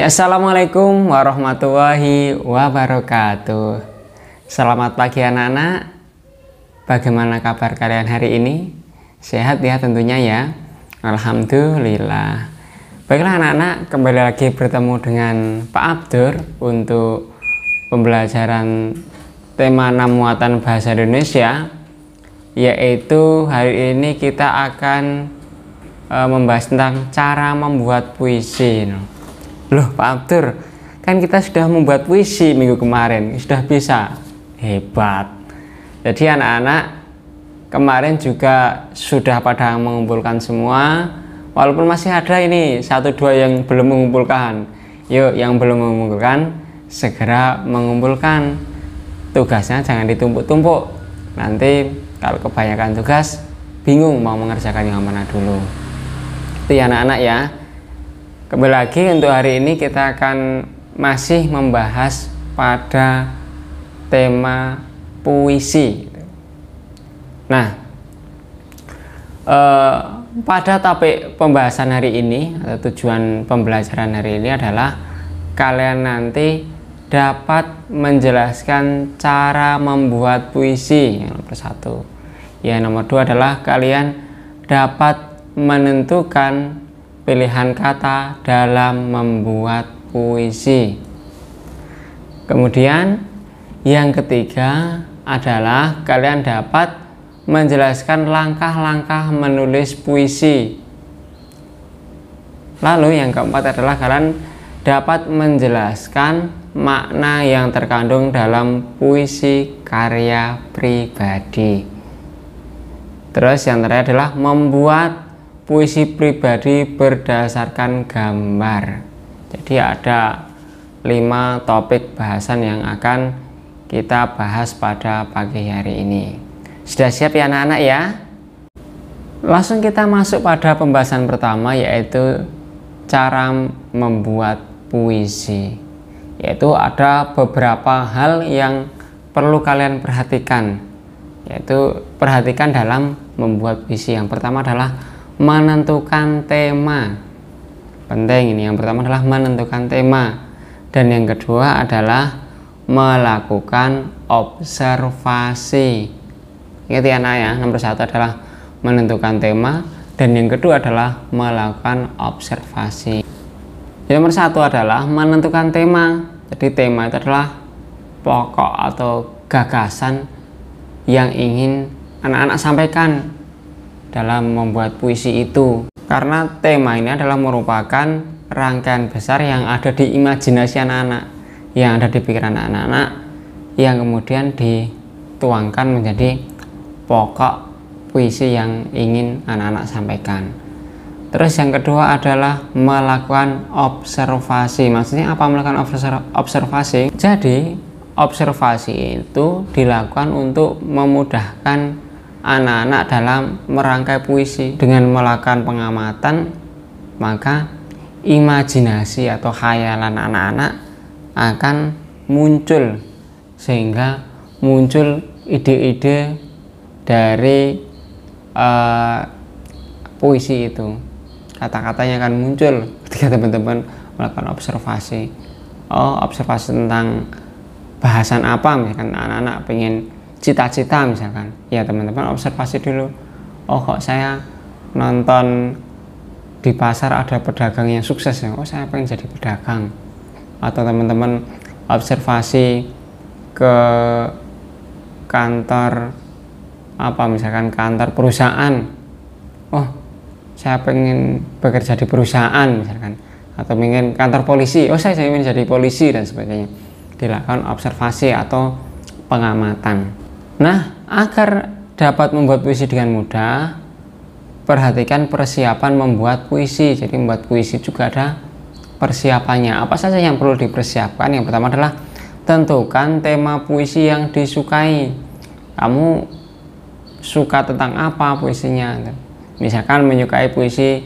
Ya, Assalamualaikum warahmatullahi wabarakatuh. Selamat pagi anak-anak. Bagaimana kabar kalian hari ini? Sehat ya tentunya ya. Alhamdulillah. Baiklah anak-anak, kembali lagi bertemu dengan Pak Abdur untuk pembelajaran tema 6 muatan bahasa Indonesia yaitu hari ini kita akan eh, membahas tentang cara membuat puisi loh Pak Abdur kan kita sudah membuat puisi minggu kemarin sudah bisa hebat jadi anak-anak kemarin juga sudah pada mengumpulkan semua walaupun masih ada ini satu dua yang belum mengumpulkan yuk yang belum mengumpulkan segera mengumpulkan tugasnya jangan ditumpuk-tumpuk nanti kalau kebanyakan tugas bingung mau mengerjakan yang mana dulu itu ya anak-anak ya Kembali lagi untuk hari ini kita akan masih membahas pada tema puisi. Nah, eh, pada topik pembahasan hari ini atau tujuan pembelajaran hari ini adalah kalian nanti dapat menjelaskan cara membuat puisi yang nomor satu. Ya, nomor dua adalah kalian dapat menentukan pilihan kata dalam membuat puisi. Kemudian yang ketiga adalah kalian dapat menjelaskan langkah-langkah menulis puisi. Lalu yang keempat adalah kalian dapat menjelaskan makna yang terkandung dalam puisi karya pribadi. Terus yang terakhir adalah membuat puisi pribadi berdasarkan gambar jadi ada lima topik bahasan yang akan kita bahas pada pagi hari ini sudah siap ya anak-anak ya langsung kita masuk pada pembahasan pertama yaitu cara membuat puisi yaitu ada beberapa hal yang perlu kalian perhatikan yaitu perhatikan dalam membuat puisi yang pertama adalah menentukan tema penting ini yang pertama adalah menentukan tema dan yang kedua adalah melakukan observasi ingat ya anak ya nomor satu adalah menentukan tema dan yang kedua adalah melakukan observasi jadi nomor satu adalah menentukan tema jadi tema itu adalah pokok atau gagasan yang ingin anak-anak sampaikan dalam membuat puisi itu karena tema ini adalah merupakan rangkaian besar yang ada di imajinasi anak-anak yang ada di pikiran anak-anak yang kemudian dituangkan menjadi pokok puisi yang ingin anak-anak sampaikan terus yang kedua adalah melakukan observasi maksudnya apa melakukan observasi jadi observasi itu dilakukan untuk memudahkan anak-anak dalam merangkai puisi dengan melakukan pengamatan maka imajinasi atau khayalan anak-anak akan muncul sehingga muncul ide-ide dari uh, puisi itu kata-katanya akan muncul ketika teman-teman melakukan observasi oh observasi tentang bahasan apa misalkan anak-anak pengen cita-cita misalkan ya teman-teman observasi dulu oh kok saya nonton di pasar ada pedagang yang sukses ya oh saya pengen jadi pedagang atau teman-teman observasi ke kantor apa misalkan kantor perusahaan oh saya pengen bekerja di perusahaan misalkan atau ingin kantor polisi oh saya ingin jadi polisi dan sebagainya dilakukan observasi atau pengamatan Nah, agar dapat membuat puisi dengan mudah, perhatikan persiapan membuat puisi. Jadi membuat puisi juga ada persiapannya. Apa saja yang perlu dipersiapkan? Yang pertama adalah tentukan tema puisi yang disukai. Kamu suka tentang apa puisinya? Misalkan menyukai puisi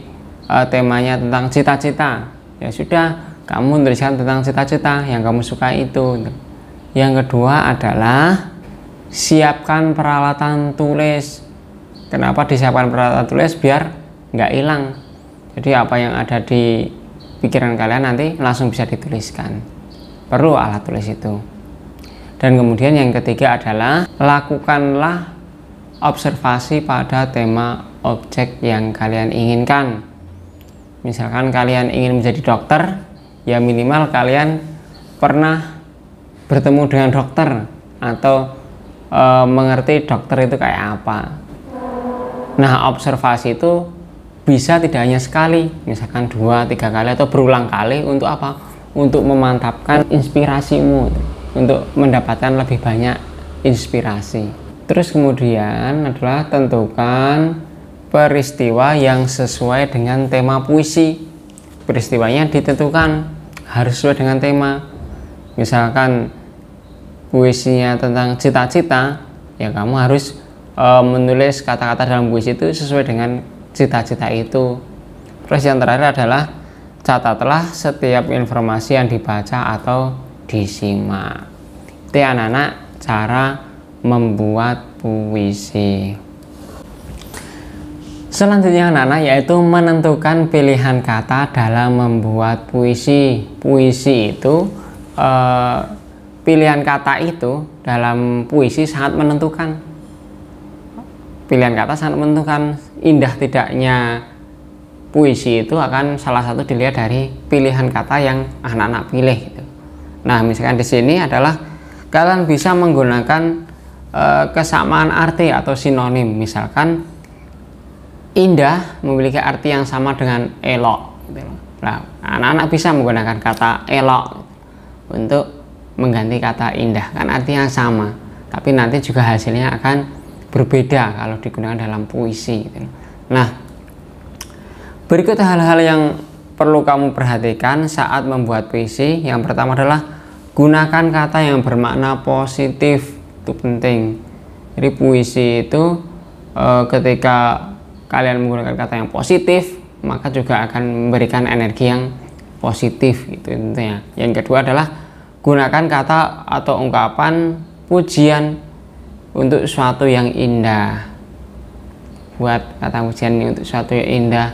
e, temanya tentang cita-cita. Ya sudah, kamu tuliskan tentang cita-cita yang kamu suka itu. Yang kedua adalah siapkan peralatan tulis kenapa disiapkan peralatan tulis biar nggak hilang jadi apa yang ada di pikiran kalian nanti langsung bisa dituliskan perlu alat tulis itu dan kemudian yang ketiga adalah lakukanlah observasi pada tema objek yang kalian inginkan misalkan kalian ingin menjadi dokter ya minimal kalian pernah bertemu dengan dokter atau e, mengerti dokter itu kayak apa. Nah, observasi itu bisa tidak hanya sekali, misalkan dua, tiga kali atau berulang kali untuk apa? Untuk memantapkan inspirasimu, untuk mendapatkan lebih banyak inspirasi. Terus kemudian adalah tentukan peristiwa yang sesuai dengan tema puisi. Peristiwanya ditentukan harus sesuai dengan tema. Misalkan puisinya tentang cita-cita ya kamu harus e, menulis kata-kata dalam puisi itu sesuai dengan cita-cita itu terus yang terakhir adalah catatlah setiap informasi yang dibaca atau disimak itu ya, anak-anak cara membuat puisi Selanjutnya anak-anak yaitu menentukan pilihan kata dalam membuat puisi. Puisi itu eh, pilihan kata itu dalam puisi sangat menentukan pilihan kata sangat menentukan indah tidaknya puisi itu akan salah satu dilihat dari pilihan kata yang anak-anak pilih gitu. nah misalkan di sini adalah kalian bisa menggunakan e, kesamaan arti atau sinonim misalkan indah memiliki arti yang sama dengan elok. Gitu. Nah, anak-anak bisa menggunakan kata elok untuk mengganti kata indah kan artinya sama tapi nanti juga hasilnya akan berbeda kalau digunakan dalam puisi gitu. nah berikut hal-hal yang perlu kamu perhatikan saat membuat puisi yang pertama adalah gunakan kata yang bermakna positif itu penting jadi puisi itu e, ketika kalian menggunakan kata yang positif maka juga akan memberikan energi yang positif gitu intinya yang kedua adalah Gunakan kata atau ungkapan pujian untuk suatu yang indah. Buat kata pujian ini untuk suatu yang indah.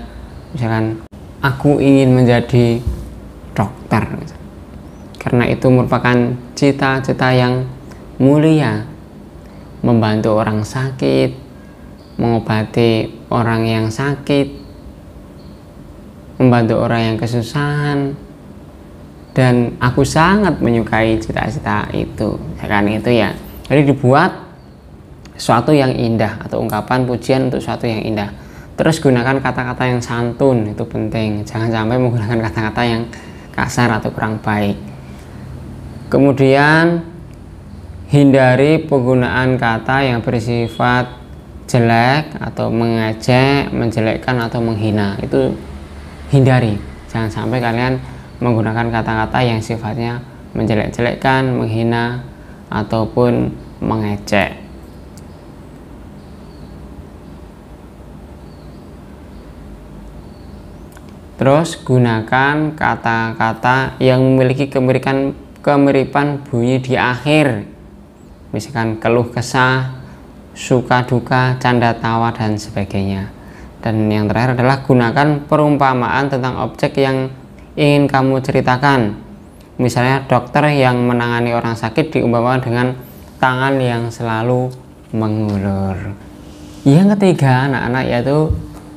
Misalkan aku ingin menjadi dokter. Gitu. Karena itu merupakan cita-cita yang mulia. Membantu orang sakit, mengobati orang yang sakit, membantu orang yang kesusahan, dan aku sangat menyukai cita-cita itu ya kan itu ya jadi dibuat suatu yang indah atau ungkapan pujian untuk suatu yang indah terus gunakan kata-kata yang santun itu penting jangan sampai menggunakan kata-kata yang kasar atau kurang baik kemudian hindari penggunaan kata yang bersifat jelek atau mengejek menjelekkan atau menghina itu hindari jangan sampai kalian menggunakan kata-kata yang sifatnya menjelek-jelekkan, menghina, ataupun mengecek. Terus gunakan kata-kata yang memiliki kemirikan kemiripan bunyi di akhir. Misalkan keluh kesah, suka duka, canda tawa, dan sebagainya. Dan yang terakhir adalah gunakan perumpamaan tentang objek yang ingin kamu ceritakan. Misalnya dokter yang menangani orang sakit diumpamakan dengan tangan yang selalu mengulur. Yang ketiga anak-anak yaitu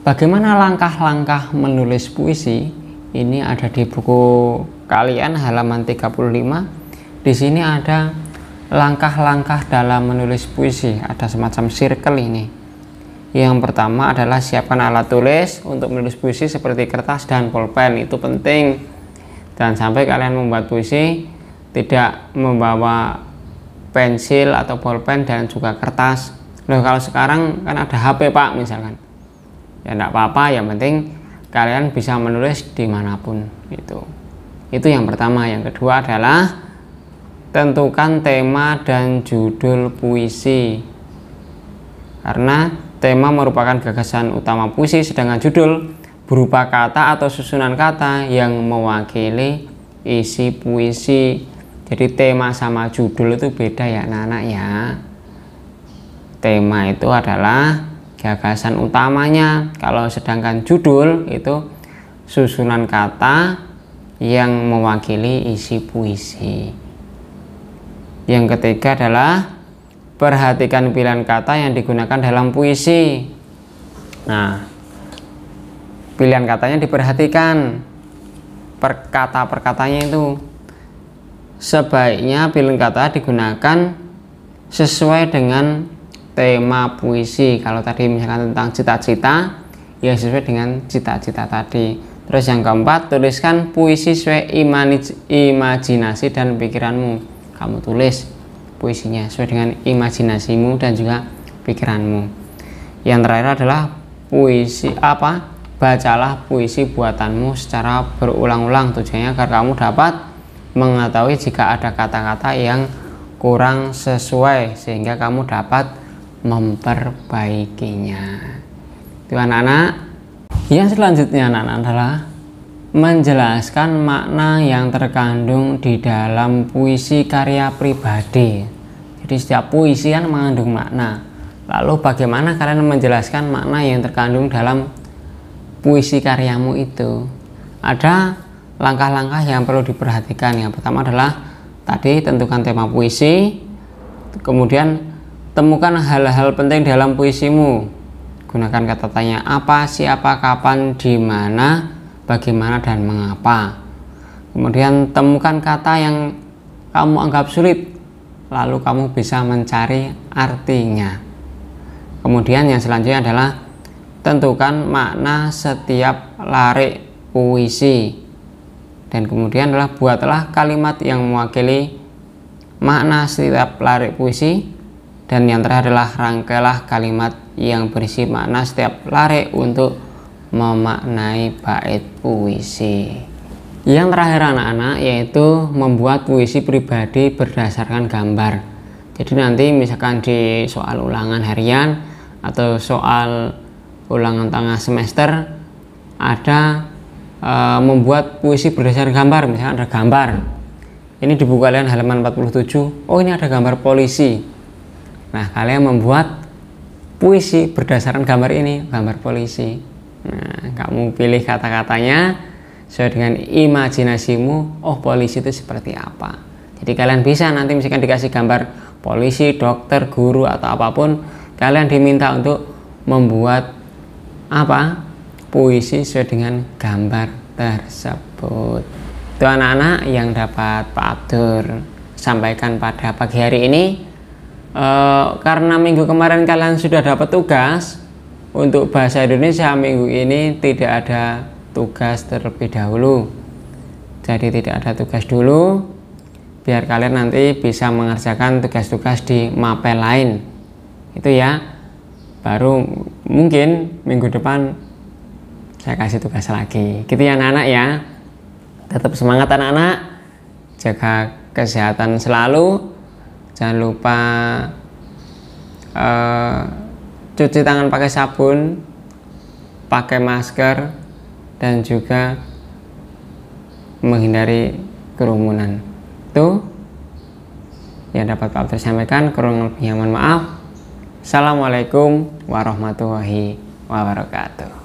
bagaimana langkah-langkah menulis puisi. Ini ada di buku kalian halaman 35. Di sini ada langkah-langkah dalam menulis puisi, ada semacam circle ini. Yang pertama adalah siapkan alat tulis untuk menulis puisi seperti kertas dan pulpen itu penting. Dan sampai kalian membuat puisi tidak membawa pensil atau pulpen dan juga kertas. Loh kalau sekarang kan ada HP Pak misalkan. Ya tidak apa-apa yang penting kalian bisa menulis dimanapun itu. Itu yang pertama. Yang kedua adalah tentukan tema dan judul puisi. Karena Tema merupakan gagasan utama puisi, sedangkan judul berupa kata atau susunan kata yang mewakili isi puisi. Jadi tema sama judul itu beda ya anak-anak ya. Tema itu adalah gagasan utamanya. Kalau sedangkan judul itu susunan kata yang mewakili isi puisi. Yang ketiga adalah perhatikan pilihan kata yang digunakan dalam puisi nah pilihan katanya diperhatikan perkata-perkatanya itu sebaiknya pilihan kata digunakan sesuai dengan tema puisi kalau tadi misalkan tentang cita-cita ya sesuai dengan cita-cita tadi terus yang keempat tuliskan puisi sesuai imajinasi dan pikiranmu kamu tulis puisinya sesuai dengan imajinasimu dan juga pikiranmu. Yang terakhir adalah puisi apa? Bacalah puisi buatanmu secara berulang-ulang tujuannya agar kamu dapat mengetahui jika ada kata-kata yang kurang sesuai sehingga kamu dapat memperbaikinya. Itu anak-anak. Yang selanjutnya anak-anak adalah menjelaskan makna yang terkandung di dalam puisi karya pribadi. Jadi setiap puisi kan mengandung makna. Lalu bagaimana kalian menjelaskan makna yang terkandung dalam puisi karyamu itu? Ada langkah-langkah yang perlu diperhatikan. Yang pertama adalah tadi tentukan tema puisi, kemudian temukan hal-hal penting dalam puisimu. Gunakan kata tanya apa, siapa, kapan, di mana, bagaimana dan mengapa. Kemudian temukan kata yang kamu anggap sulit, lalu kamu bisa mencari artinya. Kemudian yang selanjutnya adalah tentukan makna setiap lari puisi. Dan kemudian adalah buatlah kalimat yang mewakili makna setiap lari puisi. Dan yang terakhir adalah rangkailah kalimat yang berisi makna setiap lari untuk memaknai bait puisi. Yang terakhir anak-anak yaitu membuat puisi pribadi berdasarkan gambar. Jadi nanti misalkan di soal ulangan harian atau soal ulangan tengah semester ada e, membuat puisi berdasarkan gambar, misalkan ada gambar. Ini di buku kalian halaman 47. Oh, ini ada gambar polisi. Nah, kalian membuat puisi berdasarkan gambar ini, gambar polisi. Nah, kamu pilih kata-katanya sesuai dengan imajinasimu, oh polisi itu seperti apa. Jadi kalian bisa nanti misalkan dikasih gambar polisi, dokter, guru atau apapun, kalian diminta untuk membuat apa? puisi sesuai dengan gambar tersebut. Itu anak-anak yang dapat Pak Abdur sampaikan pada pagi hari ini. E, karena minggu kemarin kalian sudah dapat tugas, untuk bahasa Indonesia minggu ini tidak ada tugas terlebih dahulu. Jadi tidak ada tugas dulu biar kalian nanti bisa mengerjakan tugas-tugas di mapel lain. Itu ya. Baru mungkin minggu depan saya kasih tugas lagi. Gitu ya anak-anak ya. Tetap semangat anak-anak. Jaga kesehatan selalu. Jangan lupa uh, cuci tangan pakai sabun, pakai masker, dan juga menghindari kerumunan. Itu yang dapat Pak Abdul sampaikan. Kurang lebih ya, mohon maaf. Assalamualaikum warahmatullahi wabarakatuh.